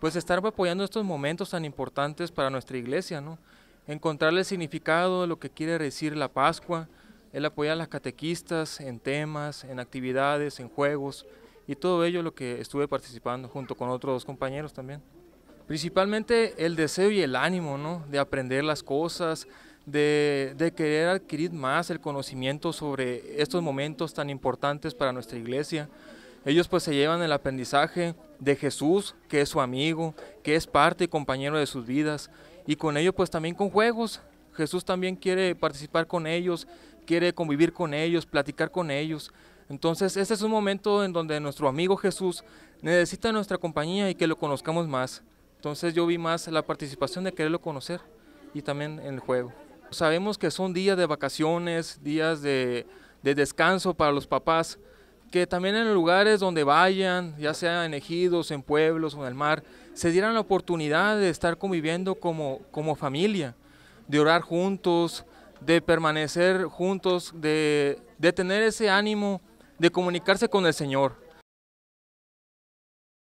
pues estar apoyando estos momentos tan importantes para nuestra iglesia, ¿no? Encontrarle el significado de lo que quiere decir la Pascua, el apoyar a las catequistas en temas, en actividades, en juegos y todo ello lo que estuve participando junto con otros dos compañeros también. Principalmente el deseo y el ánimo, ¿no? De aprender las cosas, de, de, querer adquirir más el conocimiento sobre estos momentos tan importantes para nuestra iglesia. Ellos pues se llevan el aprendizaje, de Jesús, que es su amigo, que es parte y compañero de sus vidas. Y con ello pues también con juegos. Jesús también quiere participar con ellos, quiere convivir con ellos, platicar con ellos. Entonces este es un momento en donde nuestro amigo Jesús necesita nuestra compañía y que lo conozcamos más. Entonces yo vi más la participación de quererlo conocer y también en el juego. Sabemos que son días de vacaciones, días de, de descanso para los papás, que también en lugares donde vayan, ya sea en ejidos, en pueblos o en el mar, se dieran la oportunidad de estar conviviendo como, como familia, de orar juntos, de permanecer juntos, de, de tener ese ánimo de comunicarse con el Señor.